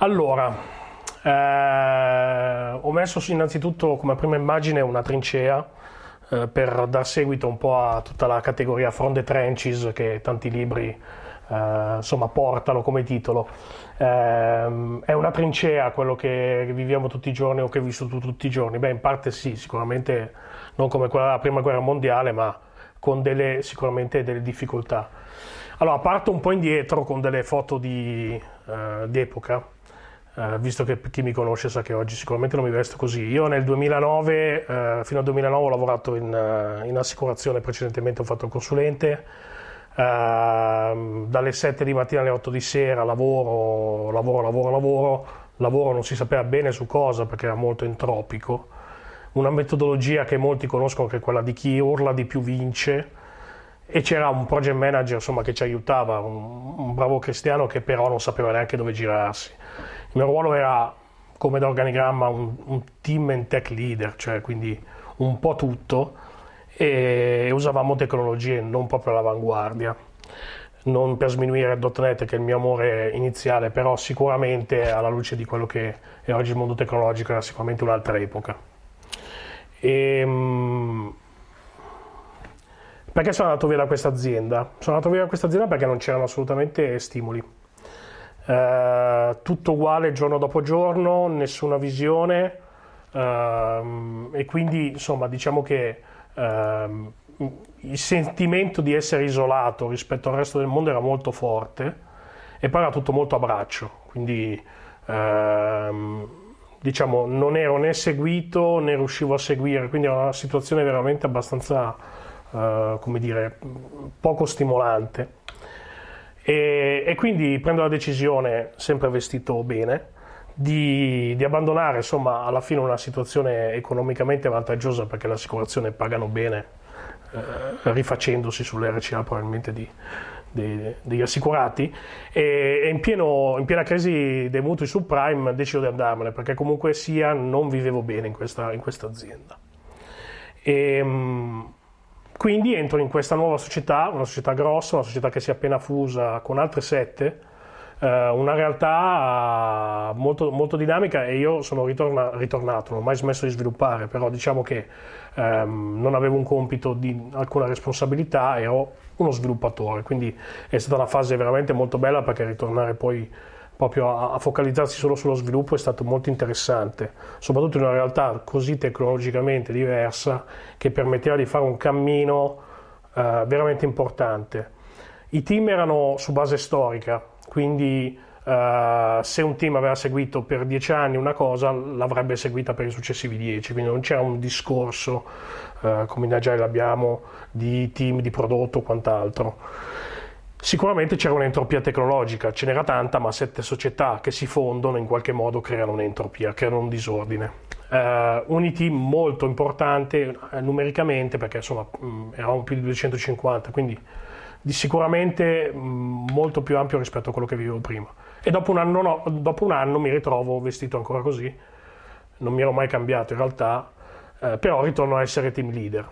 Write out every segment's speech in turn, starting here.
Allora, eh, ho messo innanzitutto come prima immagine una trincea eh, per dar seguito un po' a tutta la categoria From the Trenches che tanti libri eh, insomma portano come titolo. Ehm, è una trincea quello che viviamo tutti i giorni o che ho vissuto tutti i giorni? Beh, in parte sì, sicuramente non come quella della Prima Guerra Mondiale, ma con delle, sicuramente delle difficoltà. Allora, parto un po' indietro con delle foto di, eh, d'epoca eh, visto che chi mi conosce sa che oggi sicuramente non mi vesto così. Io nel 2009, uh, eh, fino al 2009 ho lavorato in, uh, in, assicurazione, precedentemente ho fatto il consulente, ehm, dalle 7 di mattina alle 8 di sera lavoro, lavoro, lavoro, lavoro, lavoro non si sapeva bene su cosa perché era molto entropico, una metodologia che molti conoscono che è quella di chi urla di più vince, e c'era un project manager insomma, che ci aiutava, un, un bravo cristiano che però non sapeva neanche dove girarsi. Il mio ruolo era come da organigramma un, un team and tech leader, cioè quindi un po' tutto e usavamo tecnologie non proprio all'avanguardia. Non per sminuire .NET che è il mio amore iniziale, però sicuramente alla luce di quello che è oggi il mondo tecnologico era sicuramente un'altra epoca. E, ehm, perché sono andato via da questa azienda? Sono andato via da questa azienda perché non c'erano assolutamente stimoli eh, tutto uguale giorno dopo giorno, nessuna visione ehm, e quindi insomma diciamo che ehm, il sentimento di essere isolato rispetto al resto del mondo era molto forte e poi era tutto molto a braccio, quindi ehm, diciamo non ero né seguito né riuscivo a seguire, quindi era una situazione veramente abbastanza, eh, come dire, poco stimolante. E, e quindi prendo la decisione, sempre vestito bene, di, di, abbandonare insomma alla fine una situazione economicamente vantaggiosa perché l'assicurazione pagano bene eh, rifacendosi sull'RCA probabilmente di, di, degli assicurati e, e in, pieno, in, piena crisi dei mutui subprime decido di andarmene perché comunque sia non vivevo bene in questa, in questa azienda. E, ehm, quindi entro in questa nuova società, una società grossa, una società che si è appena fusa con altre sette, eh, una realtà eh, molto, molto, dinamica e io sono ritorna, ritornato, non ho mai smesso di sviluppare, però diciamo che ehm, non avevo un compito di alcuna responsabilità, ero uno sviluppatore, quindi è stata una fase veramente molto bella perché ritornare poi proprio a, a, focalizzarsi solo sullo sviluppo è stato molto interessante, soprattutto in una realtà così tecnologicamente diversa che permetteva di fare un cammino eh, veramente importante. I team erano su base storica, quindi eh, se un team aveva seguito per dieci anni una cosa l'avrebbe seguita per i successivi dieci, quindi non c'era un discorso eh, come in Agile abbiamo di team, di prodotto o quant'altro. Sicuramente c'era un'entropia tecnologica, ce n'era tanta, ma sette società che si fondono in qualche modo creano un'entropia, creano un disordine. Uh, eh, Unity molto importante uh, numericamente perché insomma mh, mm, eravamo più di 250, quindi di sicuramente mh, mm, molto più ampio rispetto a quello che vivevo prima. E dopo un, anno, no, dopo un anno mi ritrovo vestito ancora così, non mi ero mai cambiato in realtà, uh, però ritorno a essere team leader.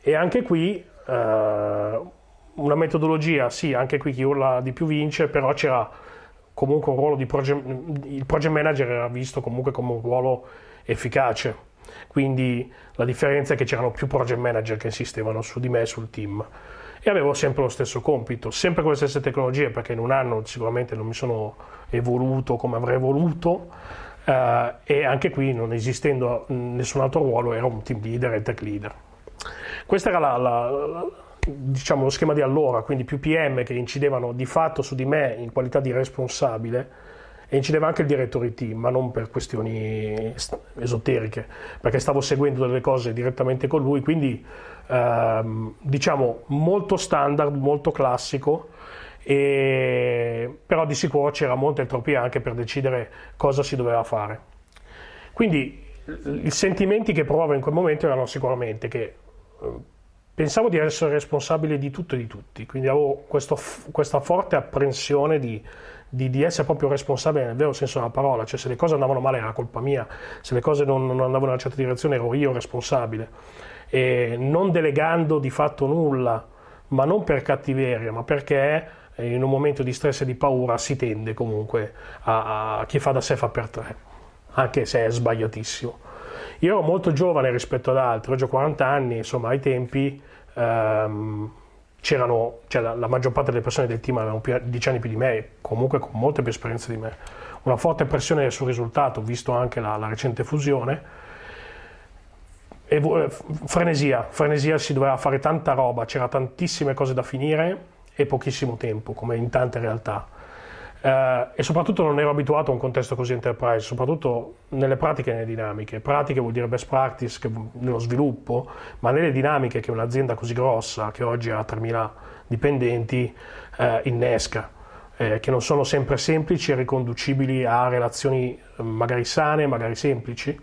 E anche qui... Uh, una metodologia, sì, anche qui chi urla di più vince, però c'era comunque un ruolo di project, il project manager era visto comunque come un ruolo efficace. Quindi la differenza è che c'erano più project manager che insistevano su di me e sul team e avevo sempre lo stesso compito, sempre con le stesse tecnologie perché in un anno sicuramente non mi sono evoluto come avrei voluto eh, e anche qui non esistendo mm, nessun altro ruolo ero un team leader e tech leader. Questa era la, la, diciamo, lo schema di allora, quindi più PM che incidevano di fatto su di me in qualità di responsabile e incideva anche il direttore IT, ma non per questioni esoteriche, perché stavo seguendo delle cose direttamente con lui, quindi ehm, diciamo molto standard, molto classico, e... però di sicuro c'era molta entropia anche per decidere cosa si doveva fare. Quindi i sentimenti che provo in quel momento erano sicuramente che eh, pensavo di essere responsabile di tutto e di tutti, quindi avevo questo, questa forte apprensione di, di, di, essere proprio responsabile nel vero senso della parola, cioè se le cose andavano male era colpa mia, se le cose non, non andavano in una certa direzione ero io responsabile, e non delegando di fatto nulla, ma non per cattiveria, ma perché eh, in un momento di stress e di paura si tende comunque a, a chi fa da sé fa per tre, anche se è sbagliatissimo. Io ero molto giovane rispetto ad altri, oggi ho 40 anni, insomma ai tempi ehm, c'erano, cioè, la, la, maggior parte delle persone del team avevano più, 10 anni più di me, comunque con molta più esperienza di me. Una forte pressione sul risultato, visto anche la, la recente fusione. E, eh, frenesia, frenesia, si doveva fare tanta roba, c'erano tantissime cose da finire e pochissimo tempo, come in tante realtà eh, e soprattutto non ero abituato a un contesto così enterprise, soprattutto nelle pratiche e nelle dinamiche. Pratiche vuol dire best practice che, nello sviluppo, ma nelle dinamiche che un'azienda così grossa, che oggi ha 3.000 dipendenti, eh, innesca. Eh, che non sono sempre semplici e riconducibili a relazioni eh, magari sane, magari semplici.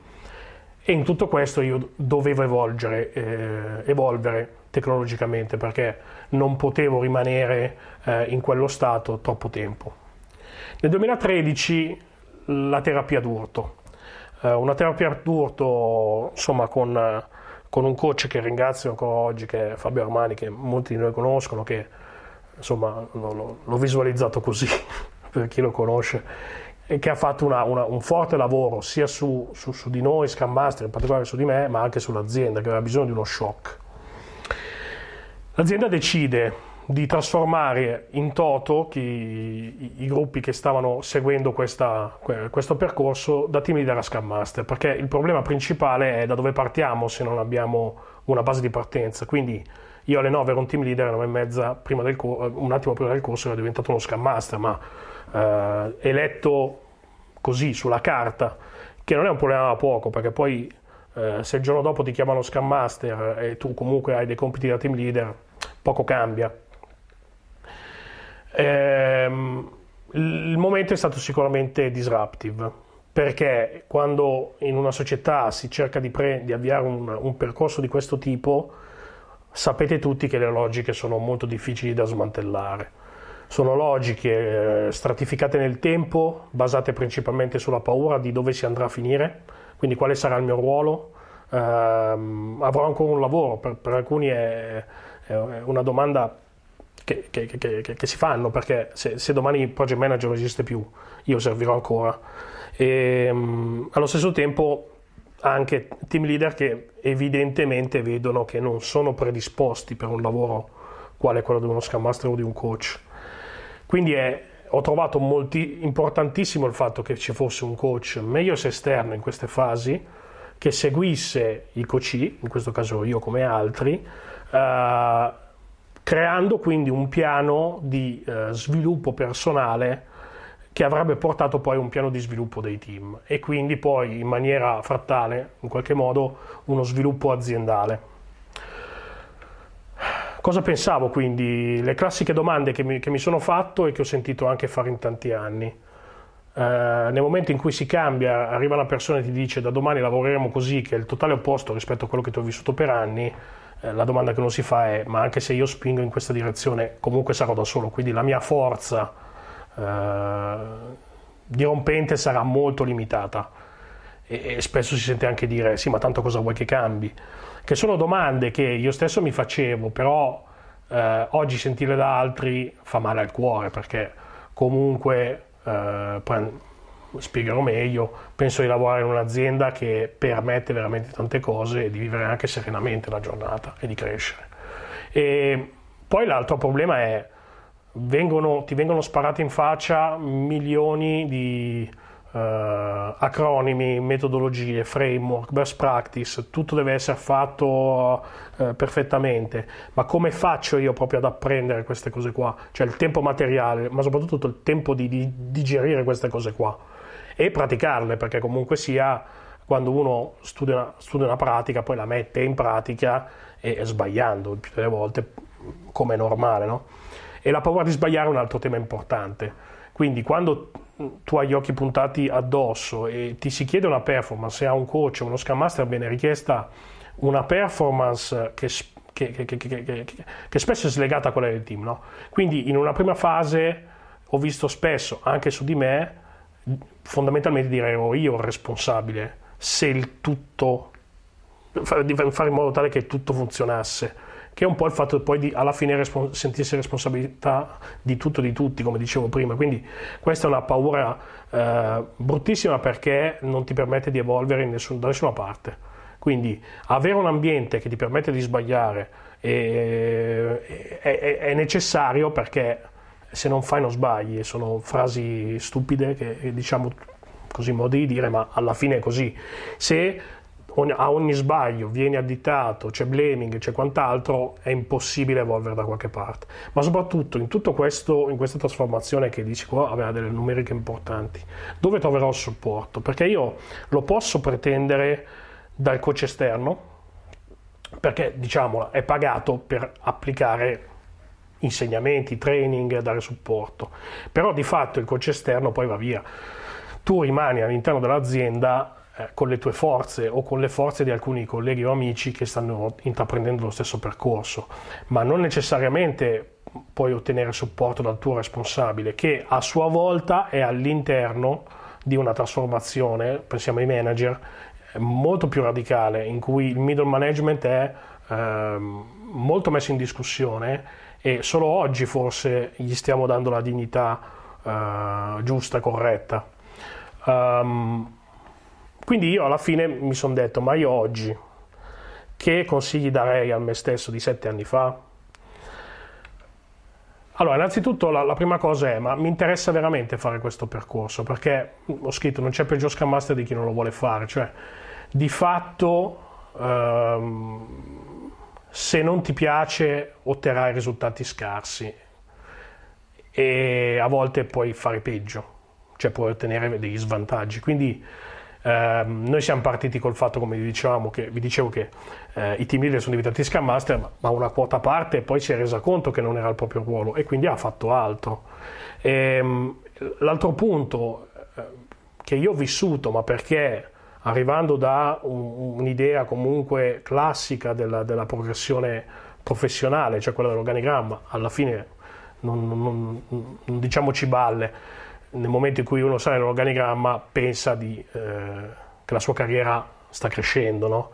E in tutto questo io dovevo evolgere, eh, evolvere tecnologicamente perché non potevo rimanere eh, in quello stato troppo tempo. Nel 2013 la terapia d'urto, eh, una terapia d'urto insomma con, con, un coach che ringrazio ancora oggi, che è Fabio Armani, che molti di noi conoscono, che insomma l'ho visualizzato così per chi lo conosce, e che ha fatto una, una, un forte lavoro sia su, su, su di noi, Master in particolare su di me, ma anche sull'azienda che aveva bisogno di uno shock. L'azienda decide di trasformare in toto chi, i, i, gruppi che stavano seguendo questa, questo percorso da team leader a Scrum Master, perché il problema principale è da dove partiamo se non abbiamo una base di partenza. Quindi io alle 9 ero un team leader, alle 9 e mezza, prima del cor- un attimo prima del corso, ero diventato uno Scrum Master, ma eh, eletto così sulla carta, che non è un problema da poco, perché poi eh, se il giorno dopo ti chiamano Scrum Master e tu comunque hai dei compiti da team leader, poco cambia Ehm, il momento è stato sicuramente disruptive perché quando in una società si cerca di, pre- di avviare un, un, percorso di questo tipo, sapete tutti che le logiche sono molto difficili da smantellare. Sono logiche eh, stratificate nel tempo, basate principalmente sulla paura di dove si andrà a finire, quindi quale sarà il mio ruolo. Eh, avrò ancora un lavoro, per, per alcuni è, è una domanda che, che, che, che, si fanno, perché se, se domani il project manager non esiste più, io servirò ancora. E, ehm, mh, allo stesso tempo anche team leader che evidentemente vedono che non sono predisposti per un lavoro quale quello di uno scrum master o di un coach. Quindi è, ho trovato molti, importantissimo il fatto che ci fosse un coach meglio se esterno in queste fasi che seguisse i coach, in questo caso io come altri, eh, creando quindi un piano di eh, sviluppo personale che avrebbe portato poi a un piano di sviluppo dei team e quindi poi in maniera frattale, in qualche modo, uno sviluppo aziendale. Cosa pensavo quindi? Le classiche domande che mi, che mi sono fatto e che ho sentito anche fare in tanti anni. Eh, nel momento in cui si cambia, arriva una persona e ti dice da domani lavoreremo così, che è il totale opposto rispetto a quello che ti ho vissuto per anni, eh, la domanda che uno si fa è ma anche se io spingo in questa direzione comunque sarò da solo, quindi la mia forza eh, dirompente sarà molto limitata e, e spesso si sente anche dire sì ma tanto cosa vuoi che cambi, che sono domande che io stesso mi facevo, però eh, oggi sentirle da altri fa male al cuore perché comunque eh, spiegherò meglio, penso di lavorare in un'azienda che permette veramente tante cose e di vivere anche serenamente la giornata e di crescere. E poi l'altro problema è, vengono, ti vengono sparati in faccia milioni di uh, acronimi, metodologie, framework, best practice, tutto deve essere fatto uh, perfettamente, ma come faccio io proprio ad apprendere queste cose qua? Cioè il tempo materiale, ma soprattutto il tempo di, di digerire queste cose qua e praticarle, perché comunque sia quando uno studia una, studia una pratica, poi la mette in pratica e, e sbagliando il più delle volte, come è normale, no? E la paura di sbagliare è un altro tema importante. Quindi quando tu hai gli occhi puntati addosso e ti si chiede una performance, se a un coach o uno scam master viene richiesta una performance che, che, che, che, spesso è slegata a quella del team. No? Quindi in una prima fase ho visto spesso, anche su di me, fondamentalmente direi ero oh, io il responsabile, se il tutto, fare in modo tale che tutto funzionasse che è un po' il fatto poi di alla fine respons- sentirsi responsabilità di tutto e di tutti, come dicevo prima. Quindi questa è una paura eh, bruttissima perché non ti permette di evolvere nessun, da nessuna parte. Quindi avere un ambiente che ti permette di sbagliare eh, è, è, è necessario perché se non fai non sbagli, sono frasi stupide che diciamo così in modi di dire, ma alla fine è così. Se a ogni sbaglio viene additato, c'è blaming, c'è quant'altro, è impossibile evolvere da qualche parte. Ma soprattutto in tutto questo, in questa trasformazione che dici qua, aveva delle numeriche importanti, dove troverò il supporto? Perché io lo posso pretendere dal coach esterno, perché diciamolo, è pagato per applicare insegnamenti, training, dare supporto. Però di fatto il coach esterno poi va via. Tu rimani all'interno dell'azienda eh, con le tue forze o con le forze di alcuni colleghi o amici che stanno intraprendendo lo stesso percorso, ma non necessariamente puoi ottenere supporto dal tuo responsabile che a sua volta è all'interno di una trasformazione, pensiamo ai manager, eh, molto più radicale in cui il middle management è eh, molto messo in discussione e solo oggi forse gli stiamo dando la dignità uh, giusta, corretta. Um, quindi io alla fine mi sono detto, ma io oggi che consigli darei a me stesso di sette anni fa? Allora, innanzitutto la, la, prima cosa è, ma mi interessa veramente fare questo percorso, perché ho scritto non c'è peggior scammaster di chi non lo vuole fare, cioè di fatto ehm, se non ti piace otterrai risultati scarsi e a volte puoi fare peggio, cioè puoi ottenere degli svantaggi. Quindi ehm, noi siamo partiti col fatto, come vi, dicevamo, che, vi dicevo, che eh, i team leader sono diventati scam master, ma una quota a parte poi si è resa conto che non era il proprio ruolo e quindi ha fatto altro. E, ehm, l'altro punto eh, che io ho vissuto, ma perché arrivando da un, un'idea comunque classica della, della, progressione professionale, cioè quella dell'organigramma, alla fine non, non, non, non diciamoci balle, nel momento in cui uno sale nell'organigramma pensa di, eh, che la sua carriera sta crescendo, no?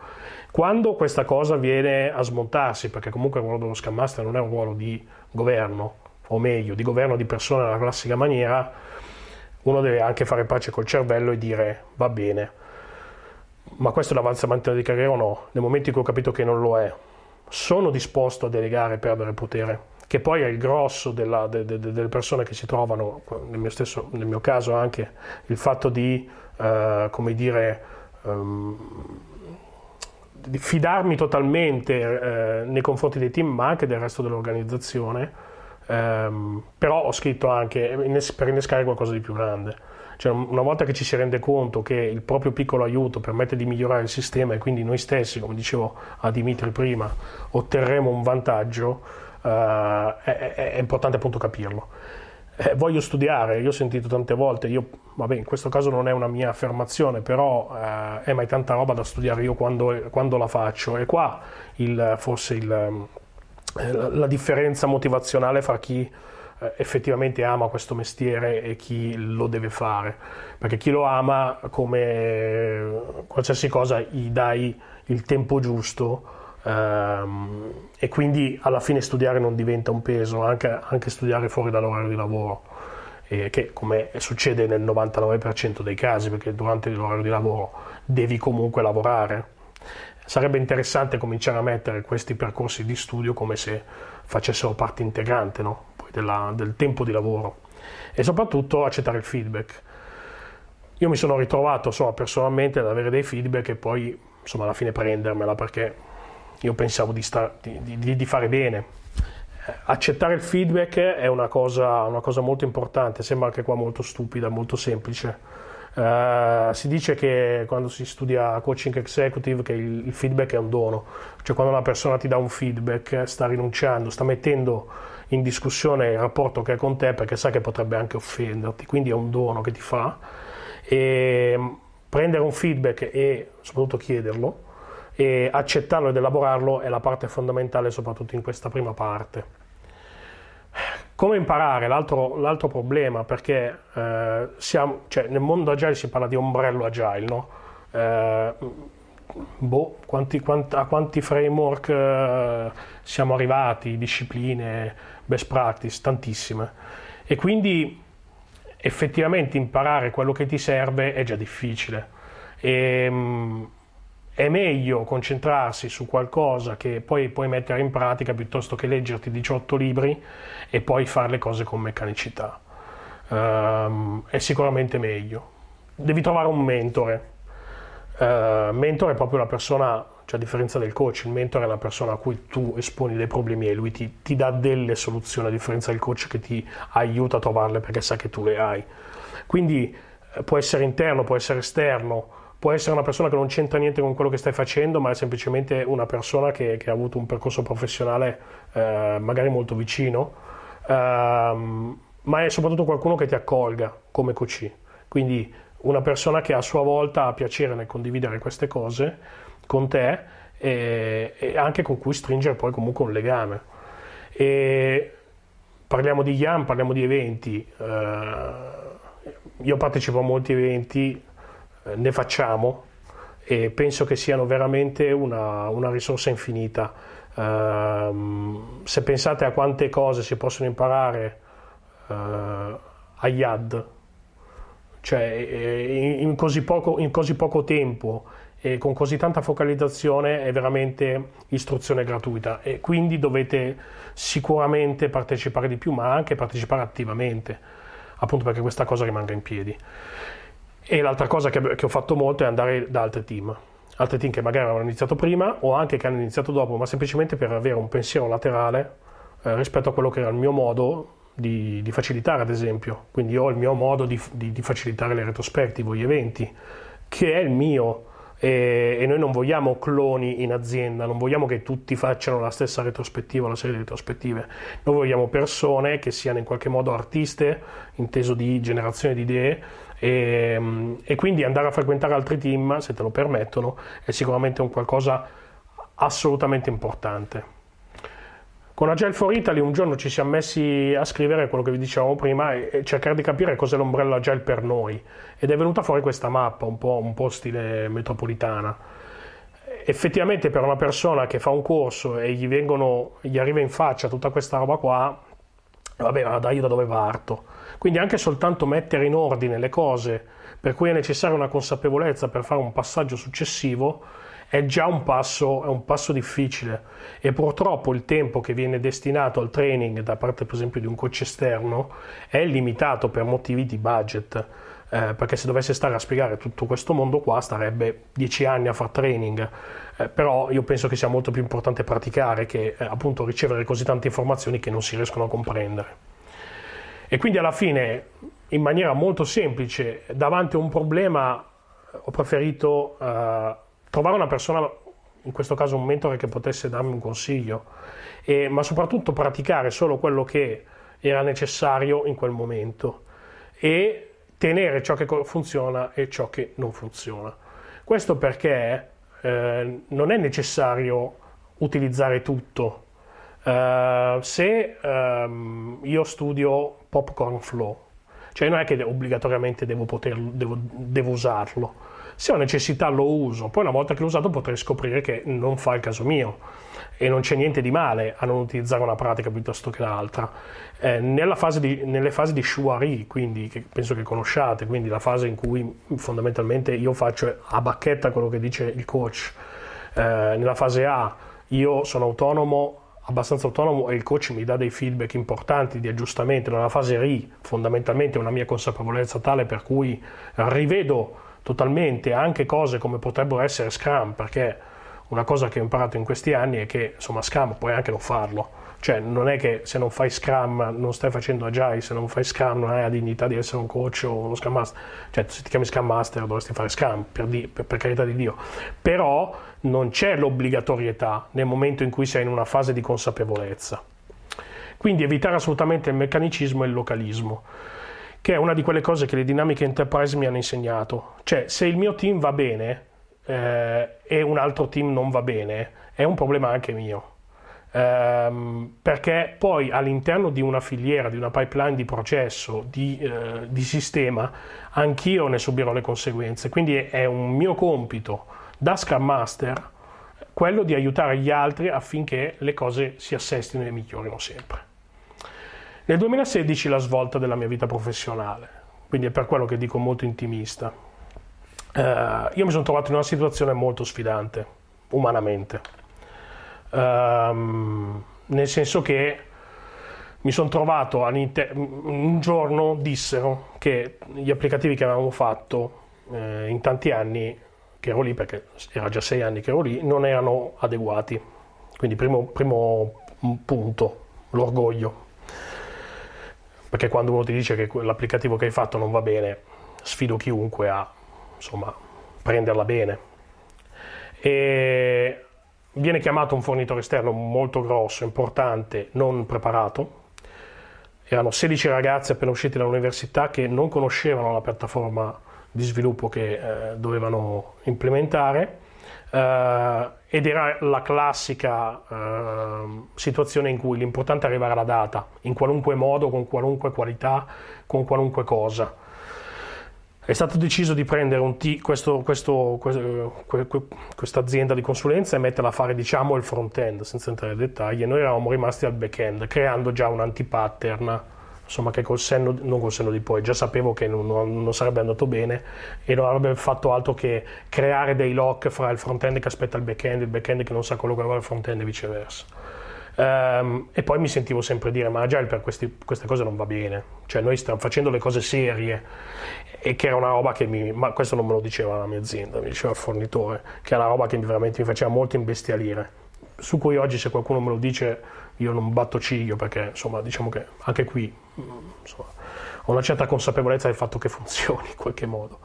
Quando questa cosa viene a smontarsi, perché comunque il ruolo dello Scrum Master non è un ruolo di governo, o meglio, di governo di persone nella classica maniera, uno deve anche fare pace col cervello e dire va bene, ma questo è l'avanzamento di carriera o no? Nel momento in cui ho capito che non lo è, sono disposto a delegare e perdere potere, che poi è il grosso della, de, de, de, delle persone che si trovano, nel mio, stesso, nel mio caso anche, il fatto di, uh, come dire, um, di fidarmi totalmente uh, nei confronti dei team, ma anche del resto dell'organizzazione, um, però ho scritto anche per innescare qualcosa di più grande cioè, una volta che ci si rende conto che il proprio piccolo aiuto permette di migliorare il sistema e quindi noi stessi, come dicevo a Dimitri prima, otterremo un vantaggio, eh, è, è, importante appunto capirlo. Eh, voglio studiare, io ho sentito tante volte, io, vabbè, in questo caso non è una mia affermazione, però eh, ma è tanta roba da studiare io quando, quando la faccio. E qua il, forse il, eh, la differenza motivazionale fra chi eh, effettivamente ama questo mestiere e chi lo deve fare, perché chi lo ama come qualsiasi cosa gli dai il tempo giusto ehm, e quindi alla fine studiare non diventa un peso, anche, anche studiare fuori dall'orario di lavoro, eh, che come succede nel 99% dei casi, perché durante l'orario di lavoro devi comunque lavorare. Sarebbe interessante cominciare a mettere questi percorsi di studio come se facessero parte integrante, no? della, del tempo di lavoro e soprattutto accettare il feedback. Io mi sono ritrovato so, personalmente ad avere dei feedback e poi insomma, alla fine prendermela perché io pensavo di, star, di, di, di fare bene. Eh, accettare il feedback è una cosa, una cosa, molto importante, sembra anche qua molto stupida, molto semplice. Uh, si dice che quando si studia coaching executive che il, il feedback è un dono, cioè quando una persona ti dà un feedback sta rinunciando, sta mettendo in discussione il rapporto che ha con te perché sa che potrebbe anche offenderti, quindi è un dono che ti fa. E mm, prendere un feedback e soprattutto chiederlo e accettarlo ed elaborarlo è la parte fondamentale soprattutto in questa prima parte. Come imparare? L'altro, l'altro problema, perché eh, siamo, cioè, nel mondo agile si parla di ombrello agile, no? Eh, boh, quanti, quant, a quanti framework eh, siamo arrivati, discipline, best practice, tantissime. E quindi effettivamente imparare quello che ti serve è già difficile. E, ehm, è meglio concentrarsi su qualcosa che poi puoi mettere in pratica piuttosto che leggerti 18 libri e poi fare le cose con meccanicità. Um, è sicuramente meglio. Devi trovare un mentore. Uh, mentore è proprio la persona cioè a differenza del coach, il mentor è una persona a cui tu esponi dei problemi e lui ti, ti dà delle soluzioni, a differenza del coach che ti aiuta a trovarle perché sa che tu le hai. Quindi eh, può essere interno, può essere esterno, può essere una persona che non c'entra niente con quello che stai facendo, ma è semplicemente una persona che, che ha avuto un percorso professionale eh, magari molto vicino, ehm, ma è soprattutto qualcuno che ti accolga come coach. Quindi una persona che a sua volta ha piacere nel condividere queste cose con te e, e anche con cui stringere poi comunque un legame. E parliamo di YAM, parliamo di eventi. Uh, io partecipo a molti eventi, eh, ne facciamo e penso che siano veramente una, una risorsa infinita. Uh, se pensate a quante cose si possono imparare uh, a YAD, cioè in, in, così poco, in così poco tempo eh, con così tanta focalizzazione è veramente istruzione gratuita e quindi dovete sicuramente partecipare di più ma anche partecipare attivamente appunto perché questa cosa rimanga in piedi. E l'altra cosa che, che ho fatto molto è andare da altri team altri team che magari avevano iniziato prima o anche che hanno iniziato dopo, ma semplicemente per avere un pensiero laterale eh, rispetto a quello che era il mio modo di, di, facilitare, ad esempio. Quindi ho il mio modo di, di, di facilitare le retrospective, gli eventi, che è il mio e, e, noi non vogliamo cloni in azienda, non vogliamo che tutti facciano la stessa retrospettiva, la serie di retrospettive, noi vogliamo persone che siano in qualche modo artiste, inteso di generazione di idee, e, e quindi andare a frequentare altri team, se te lo permettono, è sicuramente un qualcosa assolutamente importante. Con Agile for Italy un giorno ci siamo messi a scrivere quello che vi dicevamo prima e, cercare di capire cos'è l'ombrello Agile per noi ed è venuta fuori questa mappa un po', un po stile metropolitana. Effettivamente per una persona che fa un corso e gli, vengono, gli arriva in faccia tutta questa roba qua, vabbè ma dai io da dove parto? Quindi anche soltanto mettere in ordine le cose per cui è necessaria una consapevolezza per fare un passaggio successivo è già un passo, è un passo difficile e purtroppo il tempo che viene destinato al training da parte per esempio di un coach esterno è limitato per motivi di budget. Eh, perché se dovesse stare a spiegare tutto questo mondo qua starebbe dieci anni a far training, eh, però io penso che sia molto più importante praticare che eh, appunto ricevere così tante informazioni che non si riescono a comprendere. E quindi alla fine, in maniera molto semplice, davanti a un problema eh, ho preferito eh, trovare una persona, in questo caso un mentore, che potesse darmi un consiglio, e, ma soprattutto praticare solo quello che era necessario in quel momento e tenere ciò che funziona e ciò che non funziona. Questo perché eh, non è necessario utilizzare tutto. Uh, se um, io studio popcorn flow, cioè non è che obbligatoriamente devo, poterlo, devo, devo usarlo, se ho necessità lo uso, poi una volta che l'ho usato potrei scoprire che non fa il caso mio e non c'è niente di male a non utilizzare una pratica piuttosto che l'altra. Eh, fase di, nelle fasi di shuari, quindi che penso che conosciate, quindi la fase in cui fondamentalmente io faccio a bacchetta quello che dice il coach, eh, nella fase A io sono autonomo, abbastanza autonomo e il coach mi dà dei feedback importanti di aggiustamento, nella fase RI fondamentalmente è una mia consapevolezza tale per cui rivedo totalmente anche cose come potrebbero essere Scrum, perché una cosa che ho imparato in questi anni è che insomma Scrum puoi anche non farlo. Cioè non è che se non fai Scrum non stai facendo Agile, se non fai Scrum non hai la dignità di essere un coach o uno Scrum Master. Cioè se ti chiami Scrum Master dovresti fare Scrum, per, di, per, per carità di Dio. Però non c'è l'obbligatorietà nel momento in cui sei in una fase di consapevolezza. Quindi evitare assolutamente il meccanicismo e il localismo che è una di quelle cose che le dinamiche enterprise mi hanno insegnato. Cioè, se il mio team va bene eh, e un altro team non va bene, è un problema anche mio. Um, perché poi all'interno di una filiera, di una pipeline di processo, di, uh, di sistema, anch'io ne subirò le conseguenze. Quindi è, è un mio compito da Scrum Master quello di aiutare gli altri affinché le cose si assestino e migliorino sempre. Nel 2016 la svolta della mia vita professionale, quindi è per quello che dico molto intimista. Eh, io mi sono trovato in una situazione molto sfidante, umanamente, ehm, nel senso che mi sono trovato un giorno dissero che gli applicativi che avevamo fatto eh, in tanti anni che ero lì, perché era già sei anni che ero lì, non erano adeguati. Quindi primo, primo punto, l'orgoglio perché quando uno ti dice che l'applicativo che hai fatto non va bene, sfido chiunque a insomma, prenderla bene. E viene chiamato un fornitore esterno molto grosso, importante, non preparato. Erano 16 ragazzi appena usciti dall'università che non conoscevano la piattaforma di sviluppo che eh, dovevano implementare Uh, ed era la classica uh, situazione in cui l'importante è arrivare alla data, in qualunque modo, con qualunque qualità, con qualunque cosa. È stato deciso di prendere questa azienda di consulenza e metterla a fare diciamo il front-end, senza entrare nei dettagli, e noi eravamo rimasti al back-end, creando già un anti-pattern insomma che col senno, non col senno di poi, già sapevo che non, non, sarebbe andato bene e non avrebbe fatto altro che creare dei lock fra il front-end che aspetta il back-end, e il back-end che non sa quello che vuole il front-end e viceversa. Um, e poi mi sentivo sempre dire ma Agile per questi, queste cose non va bene, cioè noi stiamo facendo le cose serie e che era una roba che mi, ma questo non me lo diceva la mia azienda, mi diceva il fornitore, che era una roba che veramente mi faceva molto imbestialire su cui oggi se qualcuno me lo dice io non batto ciglio perché insomma diciamo che anche qui insomma, ho una certa consapevolezza del fatto che funzioni in qualche modo.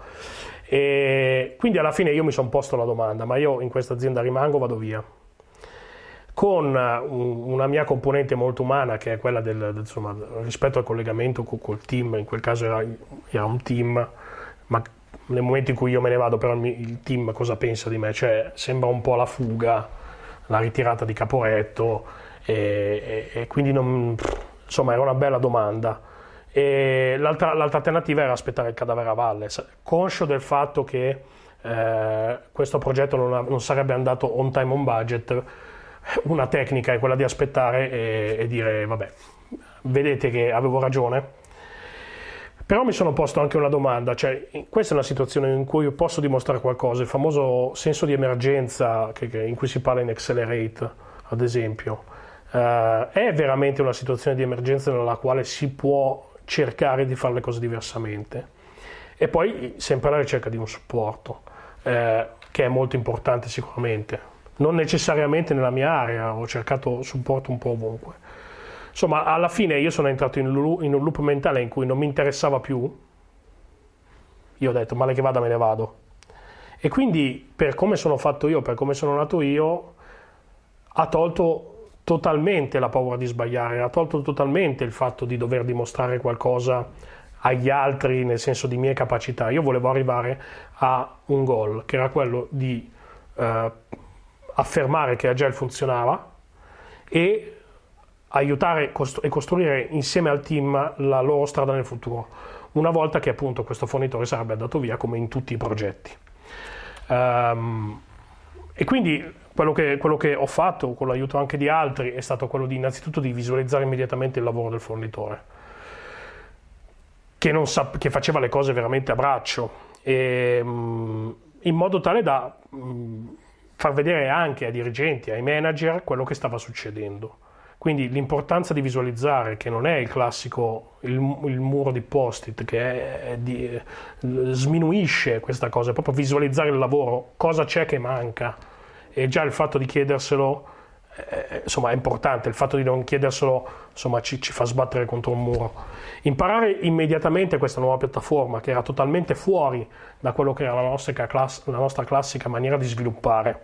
E quindi alla fine io mi sono posto la domanda, ma io in questa azienda rimango o vado via? Con uh, una mia componente molto umana, che è quella del, del insomma, rispetto al collegamento col, col team, in quel caso era, era, un team, ma nel momento in cui io me ne vado, però il team cosa pensa di me? Cioè, sembra un po' la fuga, la ritirata di Caporetto, e, e, e quindi non Insomma, era una bella domanda. l'altra, alternativa era aspettare il cadavere a valle, conscio del fatto che eh, questo progetto non, ha, non, sarebbe andato on time on budget, una tecnica è quella di aspettare e, e dire vabbè, vedete che avevo ragione. Però mi sono posto anche una domanda, cioè questa è una situazione in cui posso dimostrare qualcosa, il famoso senso di emergenza che, che, in cui si parla in Accelerate, ad esempio eh, è veramente una situazione di emergenza nella quale si può cercare di fare le cose diversamente. E poi sempre alla ricerca di un supporto, eh, che è molto importante sicuramente. Non necessariamente nella mia area, ho cercato supporto un po' ovunque. Insomma, alla fine io sono entrato in, in un loop mentale in cui non mi interessava più. Io ho detto, male che vada me ne vado. E quindi per come sono fatto io, per come sono nato io, ha tolto totalmente la paura di sbagliare, ha tolto totalmente il fatto di dover dimostrare qualcosa agli altri nel senso di mie capacità. Io volevo arrivare a un gol che era quello di eh, affermare che Agile funzionava e aiutare costru- e costruire insieme al team la loro strada nel futuro, una volta che appunto questo fornitore sarebbe andato via come in tutti i progetti. Um, e quindi quello che, quello che, ho fatto con l'aiuto anche di altri è stato quello di innanzitutto di visualizzare immediatamente il lavoro del fornitore, che, sa, che faceva le cose veramente a braccio, e, mm, in modo tale da mm, far vedere anche ai dirigenti, ai manager quello che stava succedendo. Quindi l'importanza di visualizzare, che non è il classico, il, il muro di post-it, che è, è di, sminuisce questa cosa, è proprio visualizzare il lavoro, cosa c'è che manca. E già il fatto di chiederselo, eh, eh insomma, è importante, il fatto di non chiederselo, insomma, ci, ci fa sbattere contro un muro. Imparare immediatamente questa nuova piattaforma, che era totalmente fuori da quello che era la nostra, class- la nostra classica maniera di sviluppare,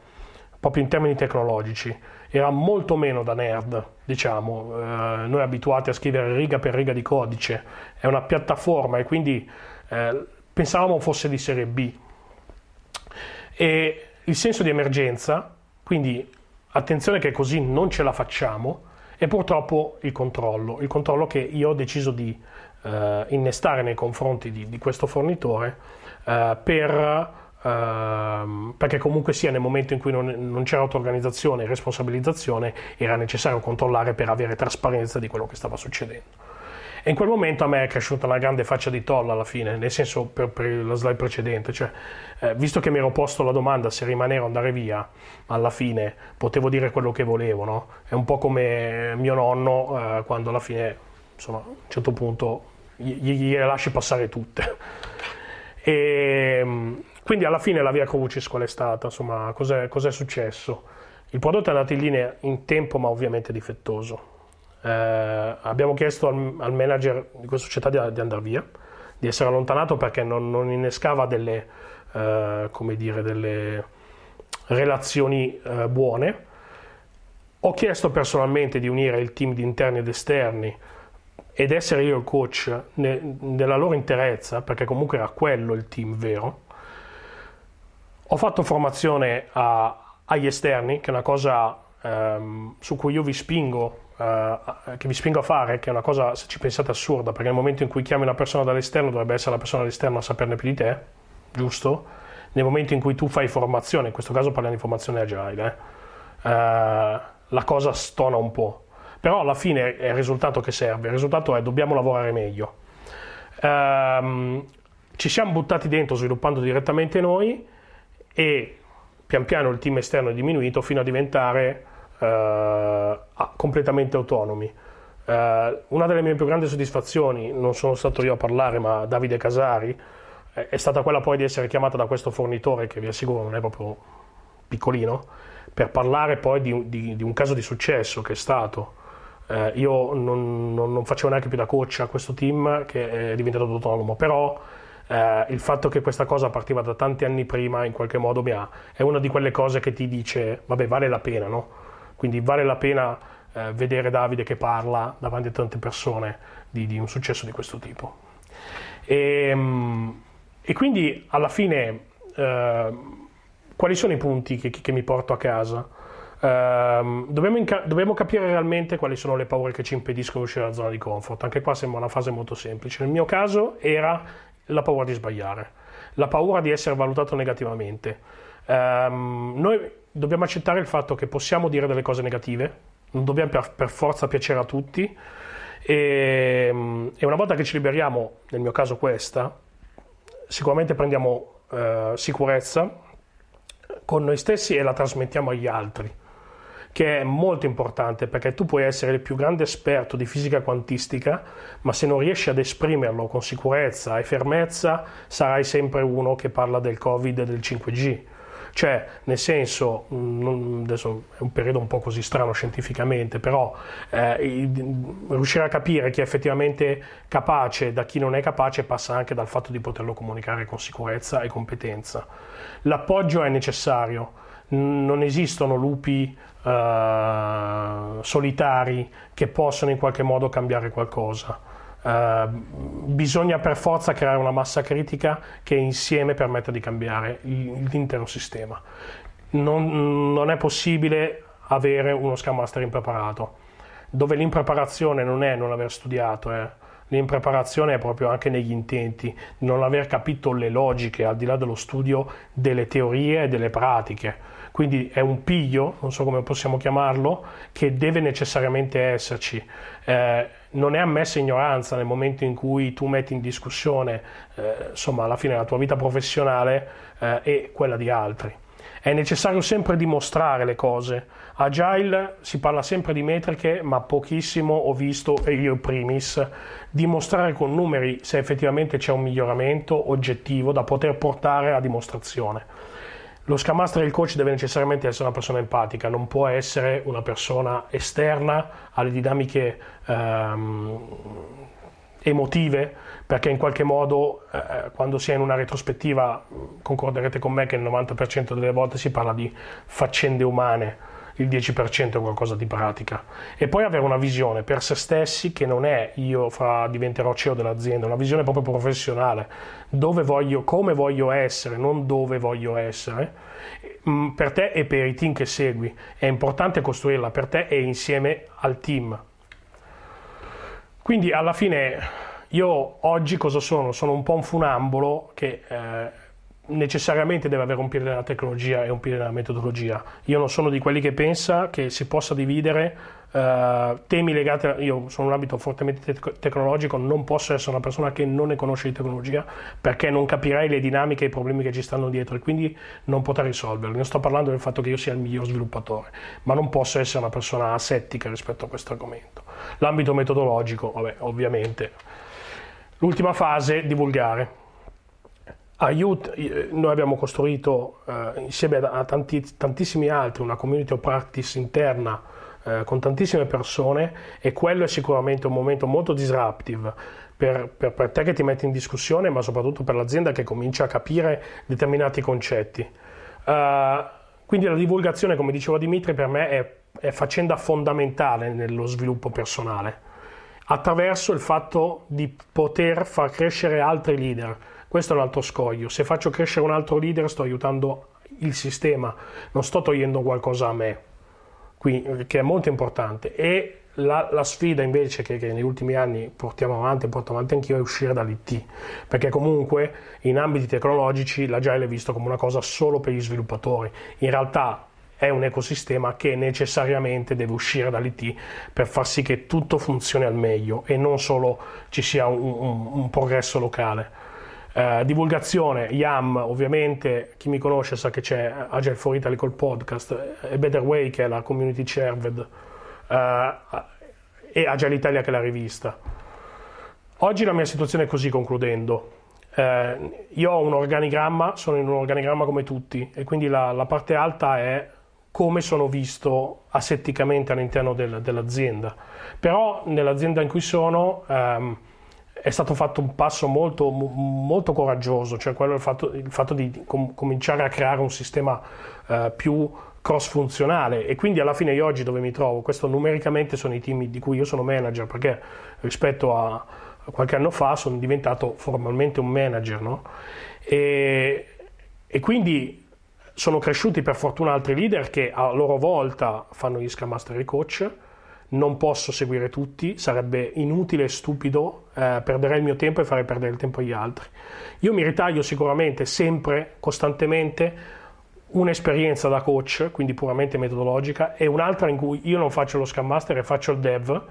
proprio in termini tecnologici era molto meno da nerd, diciamo, eh, noi abituati a scrivere riga per riga di codice, è una piattaforma e quindi eh, pensavamo fosse di serie B. E il senso di emergenza, quindi attenzione che così non ce la facciamo, e purtroppo il controllo, il controllo che io ho deciso di eh, innestare nei confronti di, di questo fornitore eh, per Ehm, perché comunque sia nel momento in cui non, non c'era auto-organizzazione e responsabilizzazione era necessario controllare per avere trasparenza di quello che stava succedendo. E in quel momento a me è cresciuta una grande faccia di tolla alla fine, nel senso per, per la slide precedente, cioè eh, visto che mi ero posto la domanda se rimanere o andare via, alla fine potevo dire quello che volevo, no? È un po' come mio nonno eh, quando alla fine, insomma, a un certo punto gli, gli, gli lasci passare tutte. E, ehm, quindi alla fine la via Crucis qual è stata? Insomma, cos'è, cos'è successo? Il prodotto è andato in linea in tempo ma ovviamente difettoso. Eh, abbiamo chiesto al, al, manager di questa società di, di, andare via, di essere allontanato perché non, non innescava delle, eh, dire, delle relazioni eh, buone. Ho chiesto personalmente di unire il team di interni ed esterni ed essere io il coach ne, nella loro interezza, perché comunque era quello il team vero ho fatto formazione a, agli esterni, che è una cosa ehm, su cui io vi spingo, eh, che vi spingo a fare, che è una cosa, se ci pensate, assurda, perché nel momento in cui chiami una persona dall'esterno dovrebbe essere la persona all'esterno a saperne più di te, giusto? Nel momento in cui tu fai formazione, in questo caso parliamo di formazione agile, eh, eh, la cosa stona un po'. Però alla fine è il risultato che serve, il risultato è dobbiamo lavorare meglio. Ehm, ci siamo buttati dentro sviluppando direttamente noi, e pian piano il team esterno è diminuito fino a diventare eh, completamente autonomi. Eh, una delle mie più grandi soddisfazioni, non sono stato io a parlare ma Davide Casari, è stata quella poi di essere chiamata da questo fornitore che vi assicuro non è proprio piccolino, per parlare poi di, di, di un caso di successo che è stato. Eh, io non, non, non, facevo neanche più da coach a questo team che è diventato autonomo, però eh, il fatto che questa cosa partiva da tanti anni prima in qualche modo mi ha, è una di quelle cose che ti dice, vabbè vale la pena, no? Quindi vale la pena eh, vedere Davide che parla davanti a tante persone di, di un successo di questo tipo. E, ehm, e quindi alla fine eh, quali sono i punti che, che mi porto a casa? Uh, dobbiamo, inca- dobbiamo, capire realmente quali sono le paure che ci impediscono di uscire dalla zona di comfort. Anche qua sembra una fase molto semplice. Nel mio caso era la paura di sbagliare, la paura di essere valutato negativamente. Um, noi dobbiamo accettare il fatto che possiamo dire delle cose negative, non dobbiamo per, per forza piacere a tutti e, ehm, e, una volta che ci liberiamo, nel mio caso questa, sicuramente prendiamo uh, sicurezza con noi stessi e la trasmettiamo agli altri che è molto importante perché tu puoi essere il più grande esperto di fisica quantistica, ma se non riesci ad esprimerlo con sicurezza e fermezza, sarai sempre uno che parla del Covid e del 5G. Cioè, nel senso, mm, non, adesso è un periodo un po' così strano scientificamente, però eh, riuscire a capire chi è effettivamente capace da chi non è capace passa anche dal fatto di poterlo comunicare con sicurezza e competenza. L'appoggio è necessario non esistono lupi uh, solitari che possono in qualche modo cambiare qualcosa. Uh, bisogna per forza creare una massa critica che insieme permetta di cambiare l'intero sistema. Non, non è possibile avere uno Scrum Master impreparato, dove l'impreparazione non è non aver studiato, è eh. l'impreparazione è proprio anche negli intenti, non aver capito le logiche al di là dello studio delle teorie e delle pratiche quindi è un piglio, non so come possiamo chiamarlo, che deve necessariamente esserci. Eh, non è ammessa ignoranza nel momento in cui tu metti in discussione, eh, insomma, alla fine la tua vita professionale eh, e quella di altri. È necessario sempre dimostrare le cose. Agile si parla sempre di metriche, ma pochissimo ho visto, e io primis, dimostrare con numeri se effettivamente c'è un miglioramento oggettivo da poter portare a dimostrazione lo scamaster Master e il coach deve necessariamente essere una persona empatica, non può essere una persona esterna alle dinamiche ehm, emotive, perché in qualche modo eh, eh quando si è in una retrospettiva mm, concorderete con me che il 90% delle volte si parla di faccende umane il 10% è qualcosa di pratica. E poi avere una visione per se stessi che non è io fra, diventerò CEO dell'azienda, una visione proprio professionale, dove voglio, come voglio essere, non dove voglio essere. Mm, per te e per i team che segui è importante costruirla per te e insieme al team. Quindi alla fine io oggi cosa sono? Sono un po' un funambolo che... Eh, necessariamente deve avere un piede nella tecnologia e un piede nella metodologia. Io non sono di quelli che pensa che si possa dividere eh, temi legati, a, io sono un ambito fortemente te- tecnologico, non posso essere una persona che non ne conosce di tecnologia perché non capirei le dinamiche e i problemi che ci stanno dietro e quindi non potrei risolverli. Non sto parlando del fatto che io sia il miglior sviluppatore, ma non posso essere una persona asettica rispetto a questo argomento. L'ambito metodologico, vabbè, ovviamente. L'ultima fase, divulgare aiuta, eh, noi abbiamo costruito eh, insieme a tanti, tantissimi altri una community of practice interna eh, con tantissime persone e quello è sicuramente un momento molto disruptive per, per, per, te che ti metti in discussione ma soprattutto per l'azienda che comincia a capire determinati concetti. Uh, quindi la divulgazione, come diceva Dimitri, per me è, è faccenda fondamentale nello sviluppo personale attraverso il fatto di poter far crescere altri leader questo è un altro scoglio. Se faccio crescere un altro leader sto aiutando il sistema, non sto togliendo qualcosa a me, Quindi, che è molto importante. E la, la sfida invece che, che, negli ultimi anni portiamo avanti e porto avanti anch'io è uscire dall'IT, perché comunque in ambiti tecnologici l'agile è visto come una cosa solo per gli sviluppatori. In realtà è un ecosistema che necessariamente deve uscire dall'IT per far sì che tutto funzioni al meglio e non solo ci sia un, un, un progresso locale. Eh, divulgazione, YAM, ovviamente, chi mi conosce sa che c'è Agile for Italy col podcast eh, e Better Way che è la community Cerved eh, e Agile Italia che è la rivista. Oggi la mia situazione è così concludendo. Eh, io ho un organigramma, sono in un organigramma come tutti e quindi la, la parte alta è come sono visto asetticamente all'interno del, dell'azienda. Però nell'azienda in cui sono ehm, è stato fatto un passo molto, molto coraggioso, cioè quello il fatto, il fatto di com- cominciare a creare un sistema eh, più cross funzionale e quindi alla fine io oggi dove mi trovo, questo numericamente sono i team di cui io sono manager perché rispetto a qualche anno fa sono diventato formalmente un manager no? e, e quindi sono cresciuti per fortuna altri leader che a loro volta fanno gli Scrum Master e Coach non posso seguire tutti, sarebbe inutile e stupido, eh, perderei il mio tempo e fare perdere il tempo agli altri. Io mi ritaglio sicuramente sempre, costantemente, un'esperienza da coach, quindi puramente metodologica, e un'altra in cui io non faccio lo Scrum Master e faccio il Dev,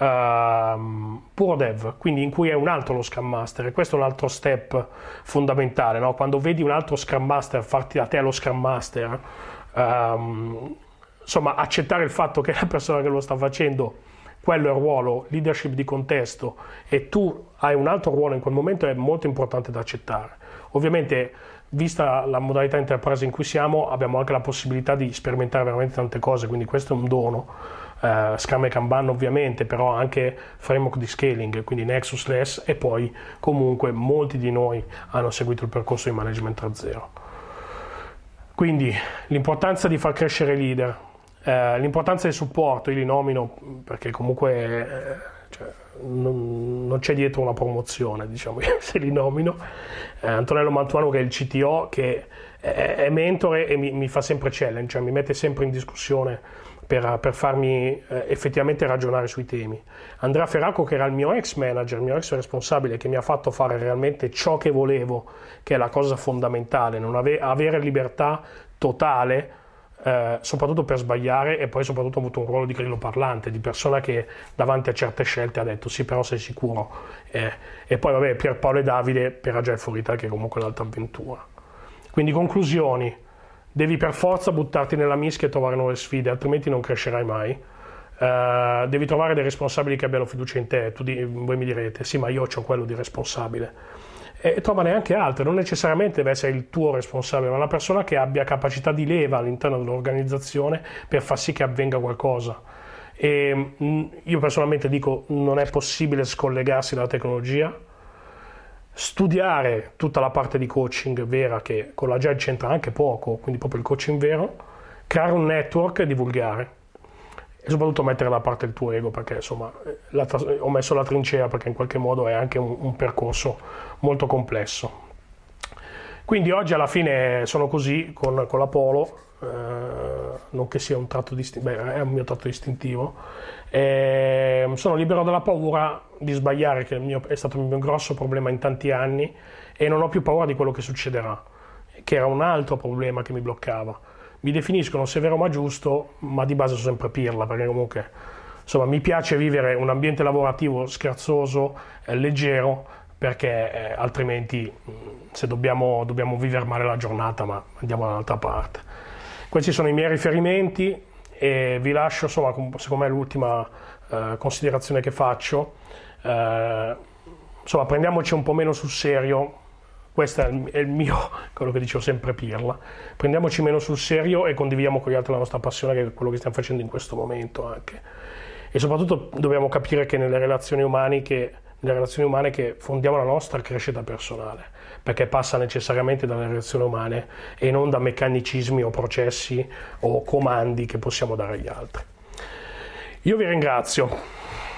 Uh, puro dev, quindi in cui è un altro lo Scrum Master, e questo è un altro step fondamentale, no? quando vedi un altro Scrum Master farti da te lo Scrum Master, um, insomma accettare il fatto che la persona che lo sta facendo quello è il ruolo, leadership di contesto e tu hai un altro ruolo in quel momento è molto importante da accettare. Ovviamente, vista la modalità enterprise in cui siamo, abbiamo anche la possibilità di sperimentare veramente tante cose, quindi questo è un dono. Uh, Scam e Kanban ovviamente, però anche framework di scaling, quindi Nexus Less e poi comunque molti di noi hanno seguito il percorso di management a zero. Quindi l'importanza di far crescere i leader, eh, l'importanza del supporto, io li nomino perché comunque eh, cioè, non, non, c'è dietro una promozione, diciamo, se li nomino. Eh, Antonello Mantuano che è il CTO, che è, è mentore e mi, mi, fa sempre challenge, cioè mi mette sempre in discussione per, per farmi eh, effettivamente ragionare sui temi. Andrea Ferraco che era il mio ex manager, il mio ex responsabile, che mi ha fatto fare realmente ciò che volevo, che è la cosa fondamentale, ave- avere libertà totale eh, soprattutto per sbagliare e poi soprattutto ha avuto un ruolo di grillo parlante, di persona che davanti a certe scelte ha detto sì però sei sicuro. Eh, e poi vabbè Pierpaolo e Davide per e Fuorita che è comunque un'altra avventura. Quindi conclusioni, devi per forza buttarti nella mischia e trovare nuove sfide, altrimenti non crescerai mai. Eh, devi trovare dei responsabili che abbiano fiducia in te, tu di, voi mi direte sì ma io ho quello di responsabile e trova neanche altre, non necessariamente deve essere il tuo responsabile, ma una persona che abbia capacità di leva all'interno dell'organizzazione per far sì che avvenga qualcosa. E mm, io personalmente dico non è possibile scollegarsi dalla tecnologia, studiare tutta la parte di coaching vera che con la JED c'entra anche poco, quindi proprio il coaching vero, creare un network e divulgare e soprattutto mettere da parte il tuo ego perché insomma la, ho messo la trincea perché in qualche modo è anche un, un, percorso molto complesso quindi oggi alla fine sono così con, con la Polo eh, non che sia un tratto distintivo è un mio tratto distintivo eh, mm, sono libero dalla paura di sbagliare che mio, è stato il mio grosso problema in tanti anni e non ho più paura di quello che succederà che era un altro problema che mi bloccava mi definiscono severo ma giusto, ma di base sono sempre pirla, perché comunque insomma, mi piace vivere un ambiente lavorativo scherzoso, eh, leggero, perché eh, altrimenti se dobbiamo, dobbiamo vivere male la giornata, ma andiamo da un'altra parte. Questi sono i miei riferimenti e vi lascio, insomma, secondo me l'ultima eh, considerazione che faccio. Eh, insomma, prendiamoci un po' meno sul serio questo è il mio, quello che dicevo sempre Pirla. Prendiamoci meno sul serio e condividiamo con gli altri la nostra passione, che è quello che stiamo facendo in questo momento anche. E soprattutto dobbiamo capire che nelle relazioni umane che, relazioni umane che fondiamo la nostra crescita personale, perché passa necessariamente dalle relazioni umane e non da meccanicismi o processi o comandi che possiamo dare agli altri. Io vi ringrazio.